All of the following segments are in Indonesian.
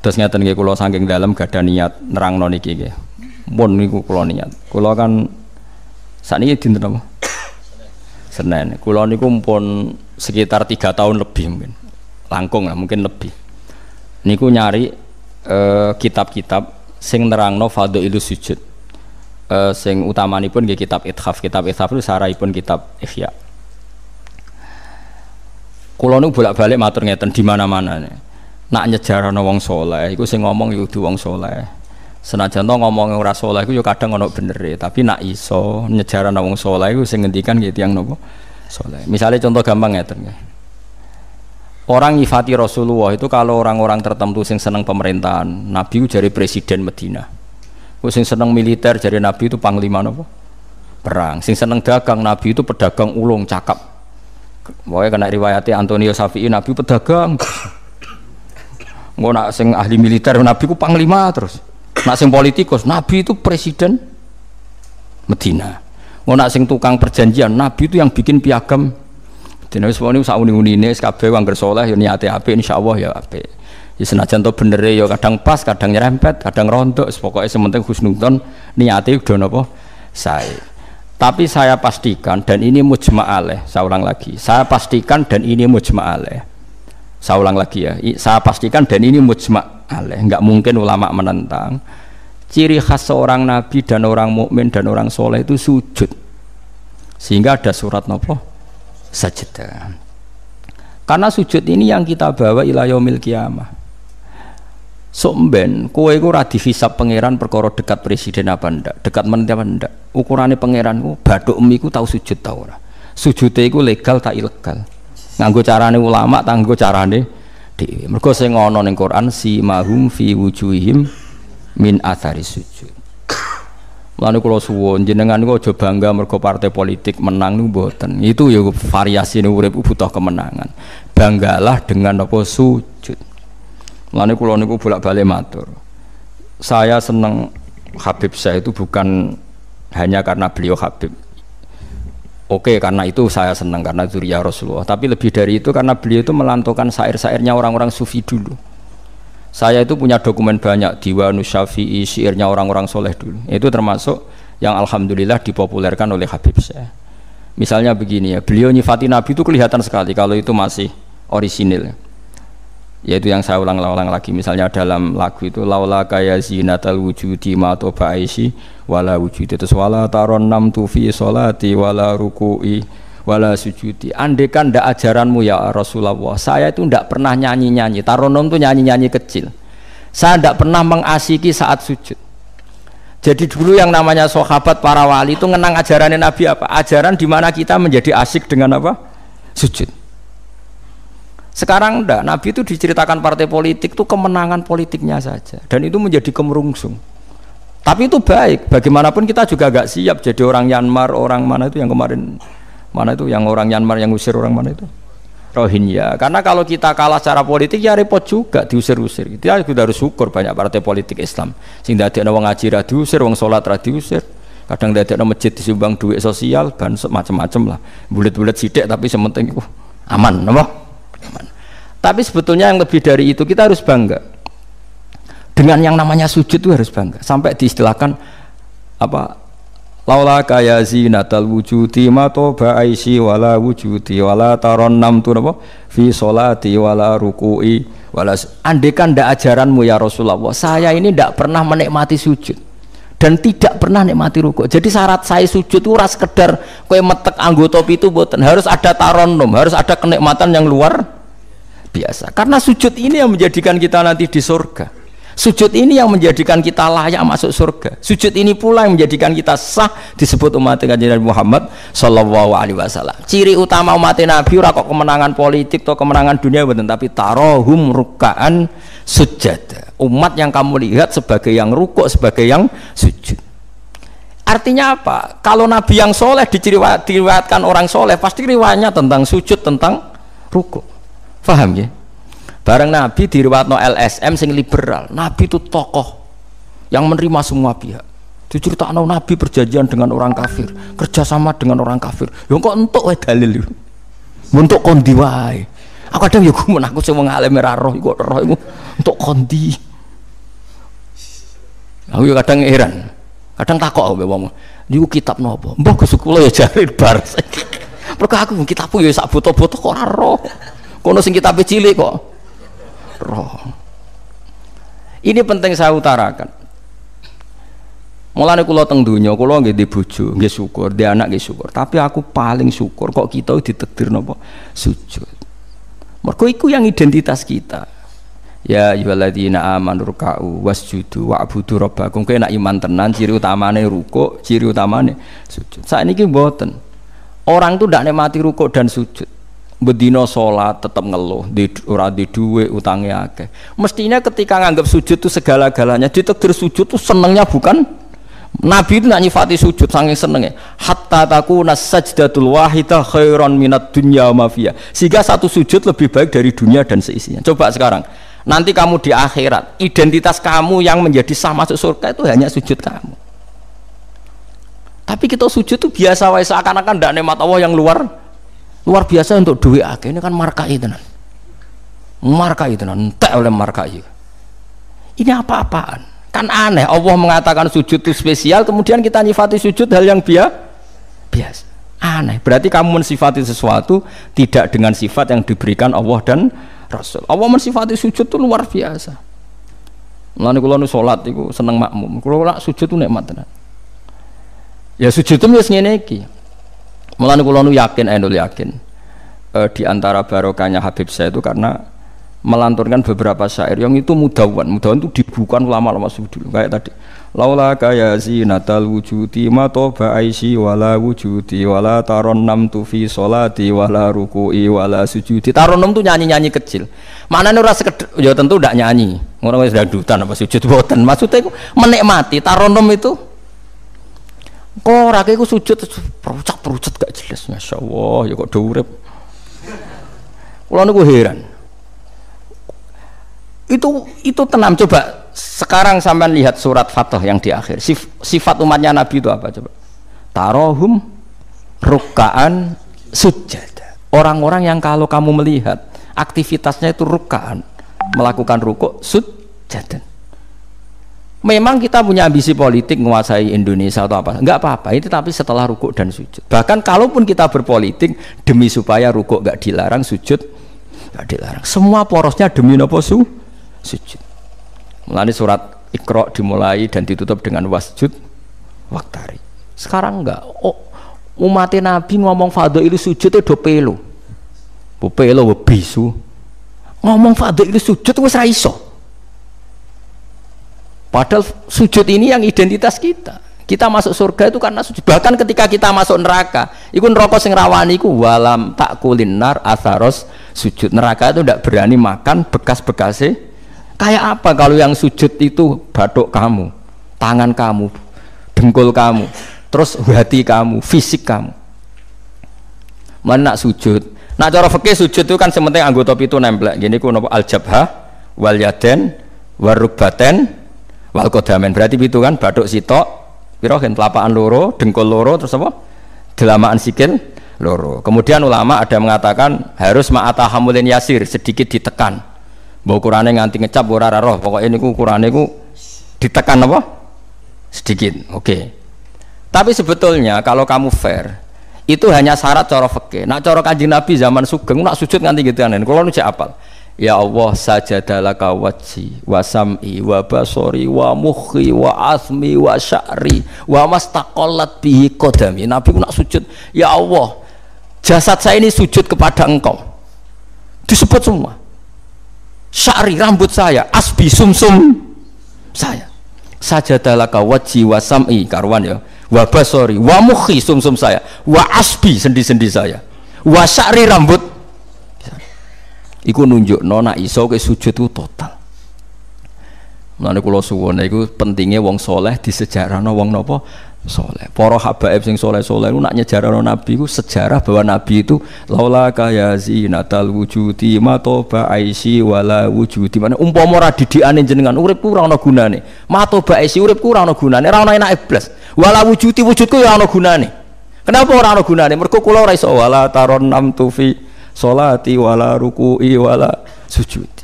terus ngeten nggih kula saking dalam gak ada niat nerang niki nggih pun niku kulo niat kulo kan ini dinten apa senen kulo niku pun sekitar tiga tahun lebih mungkin langkung lah mungkin lebih niku nyari eh, kitab-kitab uh, sing fado ilu sujud uh, sing utamanipun nggih kitab ithaf kitab ithaf itu pun kitab ihya kula nu bolak-balik matur ngeten di mana-mana nih nak nyejarana wong soleh iku sing ngomong yo ya wong soleh senajan to ngomong ora soleh iku ya kadang kadang bener ya. tapi nak iso nyejarana wong soleh iku sing ngendikan gitu yang nopo soleh misalnya contoh gampang ya ternyata. orang nyifati Rasulullah itu kalau orang-orang tertentu sing seneng pemerintahan Nabi itu jadi presiden Medina Kok sing seneng militer jadi Nabi itu panglima nopo? Perang. Sing seneng dagang Nabi itu pedagang ulung cakap. Wae kena riwayatnya Antonio Safi Nabi pedagang. Nggak nak sing ahli militer Nabi ku panglima terus. Nak sing politikus Nabi itu presiden Medina. Nggak nak sing tukang perjanjian Nabi itu yang bikin piagam. Dina wis wani sak uni-unine kabeh wong soleh ya niate apik insyaallah ya ape. Ya senajan to bener ya kadang pas, kadang nyerempet, kadang rontok, pokoknya sementing husnudzon niate udah nopo saya. Tapi saya pastikan dan ini mujma'aleh, saya ulang lagi. Saya pastikan dan ini mujma'aleh saya ulang lagi ya saya pastikan dan ini mujma aleh nggak mungkin ulama menentang ciri khas seorang nabi dan orang mukmin dan orang soleh itu sujud sehingga ada surat nopo sajadah karena sujud ini yang kita bawa ilayomil kiamah Somben, kueku iku ora dihisab pangeran perkara dekat presiden apa ndak, dekat menteri apa ndak. Ukurannya pangeran ku bathukmu iku tau sujud tahu ora. Sujute legal tak ilegal nganggo carane ulama tanggo carane dhewe mergo sing ana ning Quran si mahum fi wujuhim min athari sujud Lalu kalau suwon jenengan kok aja bangga mergo partai politik menang niku mboten. Itu ya variasi urip butuh kemenangan. Banggalah dengan apa sujud. Lalu kalau niku bolak-balik matur. Saya seneng Habib saya itu bukan hanya karena beliau Habib, Oke, okay, karena itu saya senang karena zuriya Rasulullah. Tapi lebih dari itu karena beliau itu melantukan syair-syairnya orang-orang sufi dulu. Saya itu punya dokumen banyak diwa Syafi'i, syairnya orang-orang soleh dulu. Itu termasuk yang alhamdulillah dipopulerkan oleh Habib saya. Misalnya begini ya, beliau nyifati Nabi itu kelihatan sekali kalau itu masih orisinil yaitu yang saya ulang-ulang lagi misalnya dalam lagu itu laula kaya zinatal wujudi ma toba aisi wala wujudi terus wala taron nam tufi sholati wala ruku'i wala sujudi andekan ndak ajaranmu ya Rasulullah saya itu ndak pernah nyanyi-nyanyi taronom itu nyanyi-nyanyi kecil saya ndak pernah mengasiki saat sujud jadi dulu yang namanya sahabat para wali itu ngenang ajarannya Nabi apa ajaran dimana kita menjadi asik dengan apa sujud sekarang enggak, Nabi itu diceritakan partai politik itu kemenangan politiknya saja dan itu menjadi kemerungsung. Tapi itu baik, bagaimanapun kita juga agak siap jadi orang Myanmar, orang mana itu yang kemarin mana itu yang orang Myanmar yang usir orang mana itu? Rohingya. Karena kalau kita kalah secara politik ya repot juga diusir-usir. Kita juga harus syukur banyak partai politik Islam. Sing dadi wong ngaji ra diusir, wong salat ra diusir. Kadang dadi masjid disumbang duit sosial, dan macam-macam lah. Bulat-bulat sidik tapi sementing uh, aman, napa? Tapi sebetulnya yang lebih dari itu kita harus bangga. Dengan yang namanya sujud itu harus bangga. Sampai diistilahkan apa laula kaya zinatal wujudi ma toba aisi wala wujudi wala taron nam tu napa fi sholati wala rukui wala andekan ndak ajaranmu ya Rasulullah saya ini ndak pernah menikmati sujud dan tidak pernah nikmati rukuk. Jadi syarat saya sujud itu ras kedar kue metek anggota itu buatan harus ada taronum, harus ada kenikmatan yang luar biasa. Karena sujud ini yang menjadikan kita nanti di surga. Sujud ini yang menjadikan kita layak masuk surga. Sujud ini pula yang menjadikan kita sah disebut umat Nabi Muhammad sallallahu alaihi wasallam. Ciri utama umat Nabi ora kok kemenangan politik atau kemenangan dunia betul tapi tarohum rukaan sujud. Umat yang kamu lihat sebagai yang rukuk, sebagai yang sujud. Artinya apa? Kalau Nabi yang soleh diriwayatkan orang soleh, pasti riwayatnya tentang sujud, tentang rukuk. Faham ya? Bareng Nabi diriwatno LSM sing liberal. Nabi itu tokoh yang menerima semua pihak. Diceritakan Nabi perjanjian dengan orang kafir, kerjasama dengan orang kafir. Ya kok entuk wae dalil. Untuk kondi wae. Aku kadang ya gumun aku sing ngalami ra roh iku roh iku entuk kondi. Aku ya kadang heran. Kadang takok aku wong. Niku kitab nopo? Mbah Gus kula ya jarit bar. Mergo aku kitabku ya sak buta-buta kok roh. Kono sing kitab cilik kok roh ini penting saya utarakan Mulanya kalau teng dunia kalau nggih di bojo, nggih syukur, di anak nggih syukur. Tapi aku paling syukur kok kita ditektir nopo, Sujud. Mergo itu yang identitas kita. Ya ayyuhalladzina amanu ruk'u wasjudu wa'budu rabbakum. Kowe nak iman tenan ciri utamane ruko, ciri utamane sujud. Saat ini mboten. Orang tuh ndak nikmati ruko dan sujud bedino sholat tetap ngeluh di ora di duwe utangnya akeh mestinya ketika nganggap sujud itu segala-galanya ditegur sujud itu senengnya bukan Nabi itu nak nyifati sujud saking senengnya hatta takuna sajdatul wahida khairan minat dunya mafia sehingga satu sujud lebih baik dari dunia dan seisinya coba sekarang nanti kamu di akhirat identitas kamu yang menjadi sah masuk surga itu hanya sujud kamu tapi kita sujud itu biasa wae seakan-akan ndak nikmat Allah yang luar luar biasa untuk duit ah, ake ini kan marka itu nan marka itu nan tak oleh marka itu ini apa-apaan kan aneh Allah mengatakan sujud itu spesial kemudian kita nyifati sujud hal yang biasa biasa aneh berarti kamu mensifati sesuatu tidak dengan sifat yang diberikan Allah dan Rasul Allah mensifati sujud itu luar biasa nih kalau nu sholat itu seneng makmum kalau sujud itu nikmat tenan ya sujud itu biasanya ini Mulane kula nu yakin enul eh, yakin. E, di antara barokahnya Habib saya itu karena melanturkan beberapa syair yang itu mudawan. Mudawan itu dibukan lama-lama dulu kayak tadi. Laula kaya zinatal wujudi ma toba aisi wala wujudi wala taronnam tu fi salati wala ruku'i wala sujudi. Taronnam tuh nyanyi-nyanyi kecil. Mana ora sekedar ya tentu ndak nyanyi. Ngono wis dutan apa sujud boten. Maksudnya itu menikmati taronnam itu Kok rakyat itu sujud perucak-perucak gak jelas Masya Allah ya kok durep Kulo gue heran. Itu itu tenang coba sekarang sampean lihat surat Fatah yang di akhir. Sif, sifat umatnya Nabi itu apa coba? Tarohum rukaan sujud. Orang-orang yang kalau kamu melihat aktivitasnya itu rukaan, melakukan rukuk sujud. Memang kita punya ambisi politik menguasai Indonesia atau apa, enggak apa-apa. Itu tapi setelah rukuk dan sujud. Bahkan kalaupun kita berpolitik demi supaya rukuk enggak dilarang, sujud enggak dilarang. Semua porosnya demi nopo su, sujud. Melani surat Iqra dimulai dan ditutup dengan wasjud waktari. Sekarang enggak. Oh, umat Nabi ngomong itu sujud itu do pelo. Bu Ngomong bisu. Ngomong sujud itu ra iso Padahal sujud ini yang identitas kita. Kita masuk surga itu karena sujud. Bahkan ketika kita masuk neraka, itu neraka sing rawani iku walam tak kulinar asaros sujud. Neraka itu tidak berani makan bekas-bekasnya. Kayak apa kalau yang sujud itu batuk kamu, tangan kamu, dengkul kamu, terus hati kamu, fisik kamu. Mana sujud? Nah cara fikih sujud itu kan sementing anggota itu nempel. Gini ku nopo aljabha jabha, wal yaden, warubaten, wal kodamen berarti itu kan batuk sitok pirohin telapakan loro dengkul loro terus apa delamaan sikil loro kemudian ulama ada mengatakan harus ma'ata hamulin yasir sedikit ditekan bahwa ukurannya nganti ngecap ora roh pokoknya ini ukurannya ku ditekan apa sedikit oke okay. tapi sebetulnya kalau kamu fair itu hanya syarat cara fakih nak cara kanji nabi zaman sugeng nak sujud nganti gitu kan ya, kalau cek apal Ya Allah saja wajhi wa sam'i wa basori wa mukhi wa asmi wa sya'ri wa mastaqallat bihi kodami Nabi nak sujud Ya Allah jasad saya ini sujud kepada engkau disebut semua sya'ri rambut saya asbi sumsum saya saja wajhi wa sam'i karwan ya wa basori wa mukhi sumsum saya wa asbi sendi-sendi saya wa sya'ri rambut iku nunjuk nona iso ke sujud itu total Mulane kula suwun iku pentingnya wong soleh di sejarah no wong nopo soleh. Para habaib sing soleh-soleh lu nak no nabi ku sejarah bahwa nabi itu laula kaya zinatal wujudi matoba aisi wala wujudi. Mana umpama di didikane jenengan urip ku ora ana gunane. Matoba aisi urip ku ora ana gunane, ora ana enake blas. Wala wujudi wujudku ya ana gunane. Kenapa ora ana gunane? Mergo kula ora iso wala taron nam tufi solati wala ruku'i wala sujudi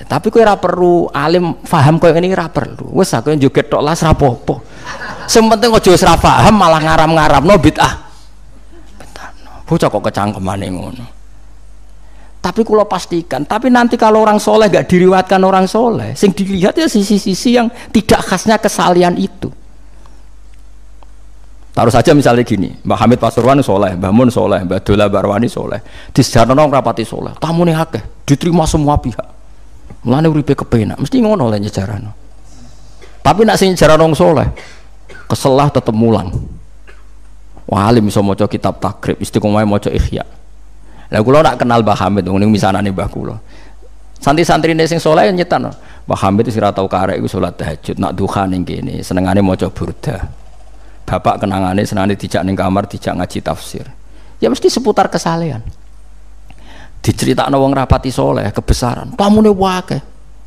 ya, tapi kue perlu alim faham kau ini ra perlu wes aku yang joget tok las rapopo sempenting kau jauh faham malah ngaram ngaram no bid'ah bentar no bocah kok kecangkeman ngono tapi kalau pastikan tapi nanti kalau orang soleh gak diriwatkan orang soleh sing dilihat ya sisi-sisi yang tidak khasnya kesalian itu Taruh saja misalnya gini, Mbak Hamid Pasuruan soleh, Mbak Mun soleh, Mbak Dola Barwani soleh, di Sejanono rapati soleh, tamu nih hake, diterima semua pihak. Mulane uripe kepenak, mesti ngono oleh sejarah Tapi nak sing nong soleh, keselah tetap mulang. wali bisa moco kitab takrib, istiqomah moco ikhya Lah kula nak kenal Mbah Hamid, misalnya nih Mbak lo, Santri-santri ini sing soleh nyetan. Mbah Hamid itu sira tau karek iku salat tahajud, nak duha ning kene, senengane maca burda bapak kenangane senane dijak ning kamar dijak ngaji tafsir ya mesti seputar kesalehan diceritakno wong rapati soleh kebesaran tamune wakeh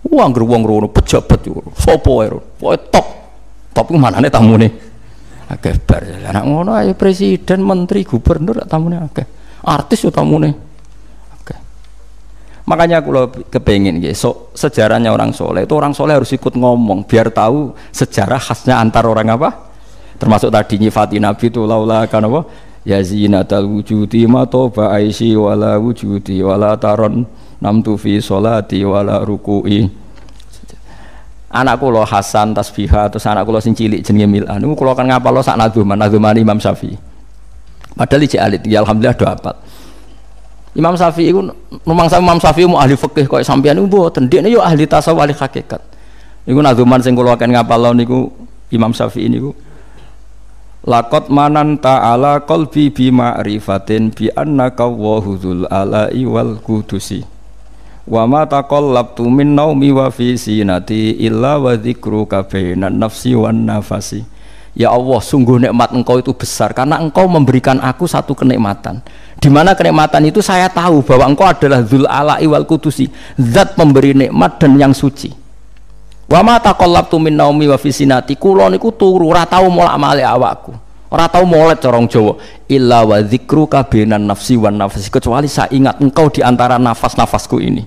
wong wong rono pejabat yo sapa wae pokoke top top ku manane tamune akeh bar anak ngono ayo presiden menteri gubernur tamune akeh artis yo tamune makanya aku lo kepengen gitu so, sejarahnya orang soleh itu orang soleh harus ikut ngomong biar tahu sejarah khasnya antar orang apa termasuk tadi nyifati nabi itu laula kan apa ya zinatal wujudi ma toba aisi wala wujudi wala taron namtu fi salati wala ruku'i anakku lo Hasan tasbiha terus anakku lo sing cilik jenenge Mil'an niku kula kan ngapal lo sak nadzuman nadzuman Imam Syafi'i padahal iki alit ya alhamdulillah do apat Imam Syafi'i iku memang Imam Syafi'i mu ahli fikih koyo sampean niku mboten dekne yo ahli tasawuf ahli hakikat niku nadzuman sing kula kan ngapal lo niku Imam Syafi'i niku Lakot manan ta'ala kolbi bi ma'rifatin bi annaka wahudul ala'i wal kudusi Wa ma labtu min naumi wa fi sinati illa wa zikru kabainan nafsi wan nafasi Ya Allah sungguh nikmat engkau itu besar karena engkau memberikan aku satu kenikmatan di mana kenikmatan itu saya tahu bahwa engkau adalah dzul ala'i wal kudusi zat pemberi nikmat dan yang suci Wa ma taqallabtu min naumi wa fisinati kula niku turu ora tau molak malih awakku. Ora tau molet corong Jawa. Illa wa dzikru kabinan nafsi wan nafsi kecuali saya ingat engkau di antara nafas-nafasku ini.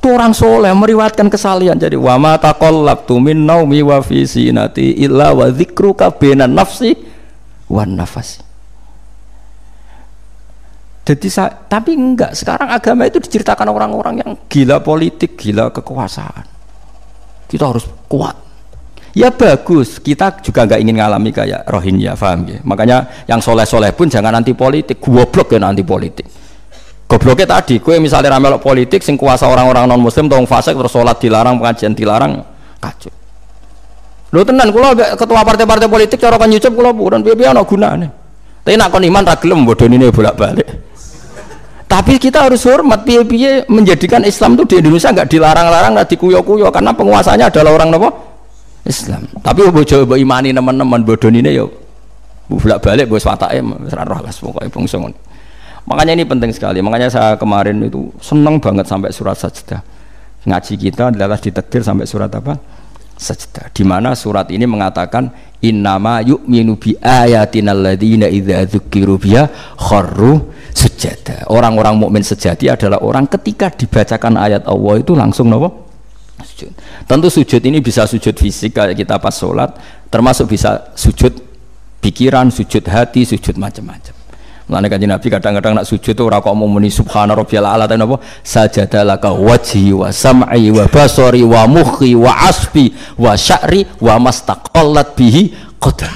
tu orang soleh meriwatkan kesalian jadi wa ma taqallabtu min naumi wa fisinati illa wa dzikru kabinan nafsi wan nafsi. Jadi saya, tapi enggak sekarang agama itu diceritakan orang-orang yang gila politik, gila kekuasaan. Kita harus kuat. Ya bagus, kita juga nggak ingin ngalami kayak Rohingya, paham ya? Makanya yang soleh-soleh pun jangan anti politik, goblok ya anti politik. Gobloknya tadi, Gue misalnya ramelok politik, sing kuasa orang-orang non muslim, tolong fasik terus sholat dilarang, pengajian dilarang, kacau. Lo tenan, kulo ketua partai-partai politik, cara kan nyucup kulo bukan biar-biar no guna nih. Tapi nak kon iman ragilem, bodoh ini bolak-balik. Tapi kita harus hormat piye-piye menjadikan Islam itu di Indonesia nggak dilarang-larang, nggak dikuyo-kuyo karena penguasanya adalah orang nopo Islam. Tapi bu coba imani teman-teman bodoh ini yo bolak balik bos wataknya serarah lah pokoknya pengsungun. Makanya ini penting sekali. Makanya saya kemarin itu seneng banget sampai surat sajdah ngaji kita adalah ditetir sampai surat apa? sajdah di mana surat ini mengatakan innama yu'minu bi ayatina alladziina idza dzukiru biha kharru sujada orang-orang mukmin sejati adalah orang ketika dibacakan ayat Allah itu langsung napa? sujud tentu sujud ini bisa sujud fisik kayak kita pas sholat termasuk bisa sujud pikiran sujud hati sujud macam-macam lain kanjeng Nabi kadang-kadang nak sujud tuh ora mau muni subhana rabbiyal a'la tapi saja sajada laka wajib wa sam'i wa basori wa muhi wa asfi wa sya'ri wa mastaqallat bihi qadam.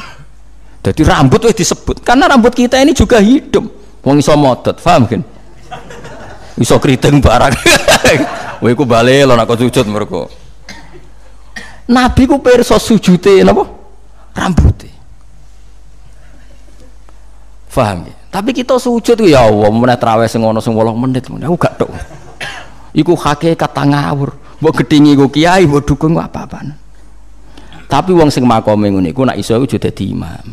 Jadi rambut wis disebut karena rambut kita ini juga hidup. Wong iso motot, paham kan? Iso kriting barang. Wei ku balik lo nak sujud merku. Nabi ku pirsa sujute napa? rambutnya. Faham ya? Tapi kita sujud ya Allah, meneh terawih sing ana sing 8 menit, aku gak tok. Iku hakikat tangawur. Mbok gedingi iku kiai, mbok dukung apa-apaan. Tapi wong sing makome ngene iku nek iso iku dadi imam.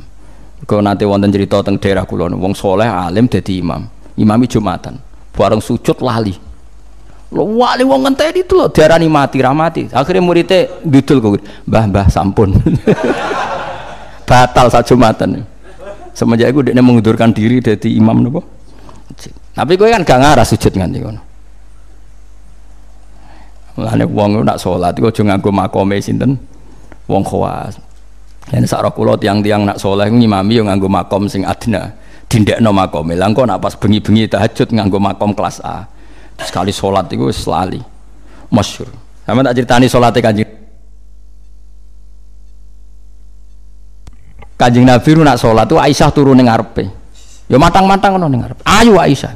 kok nanti wonten cerita teng daerah kula wong soleh alim dadi imam. Imami Jumatan. Bareng sujud lali. Lo wali wong ngenteni itu lo diarani mati ra mati. Akhire muridnya dudul kok, "Mbah, mbah sampun." Batal sak Jumatan semenjak itu dia mengundurkan diri dari imam nopo tapi kau kan gak ngarah sujud nganti kono Mulane wong nak sholat, iku aja nganggo makome sinten wong khawas. Yen aku kula tiang-tiang nak saleh ngimami yang nganggo makom sing adna, dindekno makome. Lah engko nak pas bengi-bengi tahajud nganggo makom kelas A. Sekali sholat, iku selali masyur. Sama tak ceritani sholatnya Kanjeng Kanjeng Nabi nak sholat tuh Aisyah turun ning ngarepe. Ya matang-matang ada ning ngarepe. Ayo Aisyah.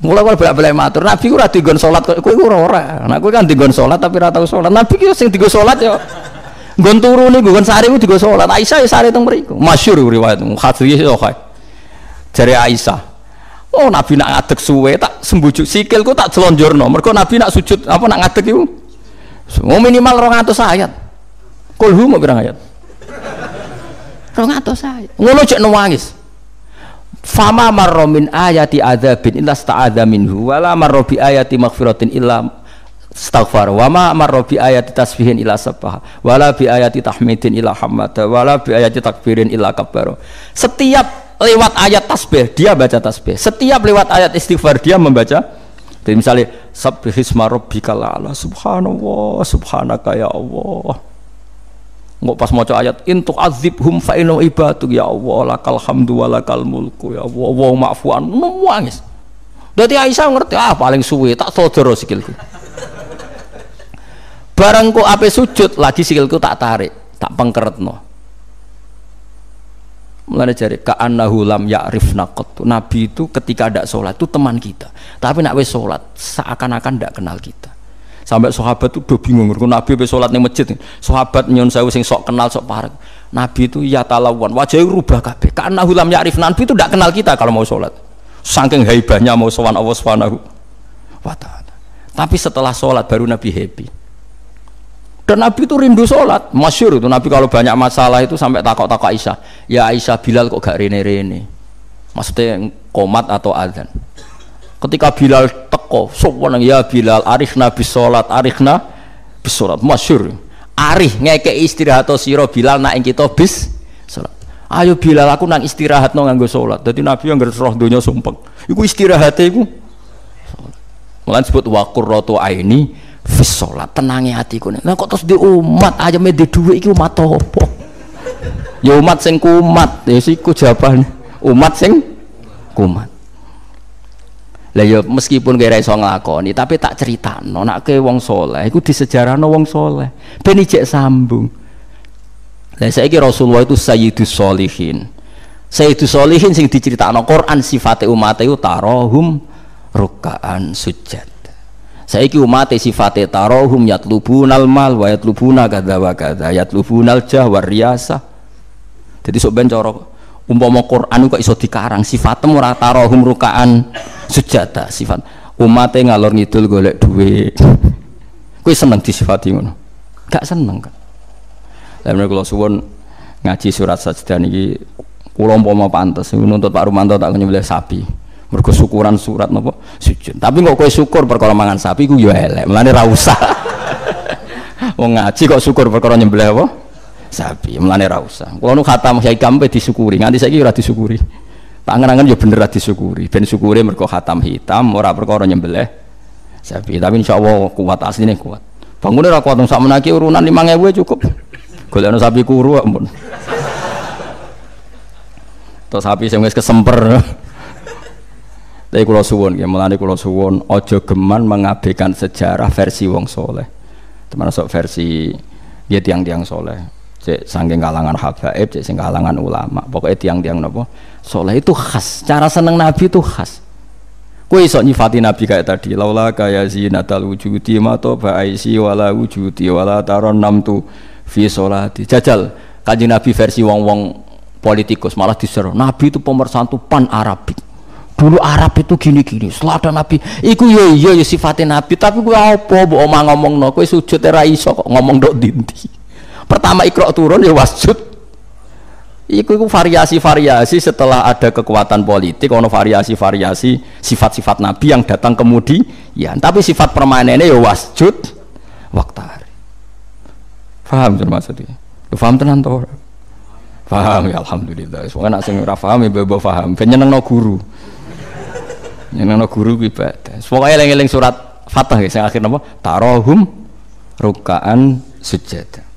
Mulai kalau bela belak matur, Nabi ora digon sholat, kok Kue ora ora. Nah kowe kan digon sholat tapi ora sholat. Nabi ki sing digon sholat ya gon turun nih, gon sari ku digon sholat. Aisyah ya sari teng mriku. Masyhur riwayat Khatri ya kok. dari Aisyah. Oh Nabi nak ngadeg suwe tak sembujuk sikilku tak jelonjorno. Mergo Nabi nak sujud apa nak ngadeg itu? Oh minimal atau ayat. Kulhu mau bilang ayat? rong atau saya ngono cek nangis fama marromin min ayati adabin illa sta'adza minhu wala marrobi ayati maghfiratin illa staghfar wama marra bi ayati tasbihin ilah sabah wala bi ayati tahmidin ilah hamada wala bi ayati takbirin ilah kabar setiap lewat ayat tasbih dia baca tasbih setiap lewat ayat istighfar dia membaca jadi misalnya sabbihisma rabbikal ala subhanallah subhanaka ya Allah Nggak pas mau ayat intuk azib hum faino ibadu ya Allah lakal hamdu walakal mulku ya Allah Allah maafuan nangis. Jadi Aisyah ngerti ah paling suwe tak sodoro sikilku. Barangku ape sujud lagi sikilku tak tarik tak pengkeretno. mulai cari ka'annahu ya ya'rif naqot Nabi itu ketika ada sholat itu teman kita Tapi nak wes sholat seakan-akan tidak kenal kita Sampai sahabat itu udah bingung. Nabi besolat sholat di masjid, sahabat nyon saya sing sok kenal sok parah Nabi itu ya talawan wajahnya rubah kabe Karena hulam ya'rif Nabi itu tidak kenal kita kalau mau sholat. Saking haibahnya mau sowan Allah Subhanahu aku taala. Tapi setelah sholat baru Nabi happy. Dan Nabi itu rindu sholat, masyur itu Nabi kalau banyak masalah itu sampai takok-takok Aisyah. Ya Aisyah Bilal kok gak rene-rene. Maksudnya komat atau adzan ketika Bilal teko sopan ya Bilal sholat arif na bisolat masyur arif ngeke istirahat siro Bilal nak kita bis sholat ayo Bilal aku nang istirahat no nganggo sholat jadi Nabi yang roh dunia sumpeng iku istirahat iku malah disebut wakur roto aini fis sholat tenangi hatiku nah kok terus di umat aja di dua iku umat topo ya umat sing kumat ya ku jawaban umat sing kumat lah ya meskipun kira iso nglakoni tapi tak critakno nak ke wong soleh sejarah no wong soleh ben ijek sambung lah saiki Rasulullah itu sayyidus solihin sayyidus solihin sing diceritakno Quran sifate umat itu tarohum rukaan sujud kira umat sifate tarohum lubunal mal wa yatlubuna kadza wa kadza yatlubunal jah wa jadi sok bencorok umpama Quran kok iso dikarang sifat ora tarahum rukaan sujata sifat umate ngalor ngidul golek duit kuwi seneng disifati ngono gak seneng kan lan kula suwun ngaji surat sajdah niki kula umpama pantes nuntut Pak Rumanto tak nyembelih sapi mergo syukuran surat napa sujud tapi kok kowe syukur perkara mangan sapi ku yo ya elek mlane ra usah wong ngaji kok syukur perkara nyembelih apa sapi melane ra usah kula nu khatam Syai Kampe disyukuri nganti saiki ora disyukuri tak angen-angen ya bener ra disyukuri ben syukure mergo khatam hitam ora perkara nyembelih sapi tapi insyaallah kuat asline kuat bangun ra kuat sak menaki urunan 5000 ya cukup golekno sapi kuru ampun terus sapi sing wis kesemper tapi kalau suwon, ya melani kalau suwon, ojo geman mengabaikan sejarah versi wong soleh, termasuk versi ya tiang-tiang soleh cek sangking kalangan habaib cek sing kalangan ulama pokoknya tiang-tiang nopo soleh itu khas cara seneng nabi itu khas kue iso nyifati nabi kayak tadi laula kaya zinatal wujudi mato ba'aisi wala wujudi wala taron namtu fi sholati jajal kaji nabi versi wong-wong politikus malah diseru nabi itu pemersatu pan arabik dulu Arab itu gini-gini setelah ada Nabi iku yo yo sifatnya Nabi tapi gue apa bu omong ngomong no gue sujud iso kok ngomong dok dinti pertama ikro turun ya wasjud Iku, iku variasi-variasi setelah ada kekuatan politik, ono variasi-variasi sifat-sifat Nabi yang datang kemudi, Ya, tapi sifat permanennya ya wasjud waktu Faham tuh maksudnya? Ya, faham tenan tuh. Faham ya alhamdulillah. semoga nak sing ora faham ya bebo faham. Ben nyenengno guru. Nyenengno guru ku ibadah. Pokoke surat Fatah saya akhir napa? tarohum ruka'an sujud.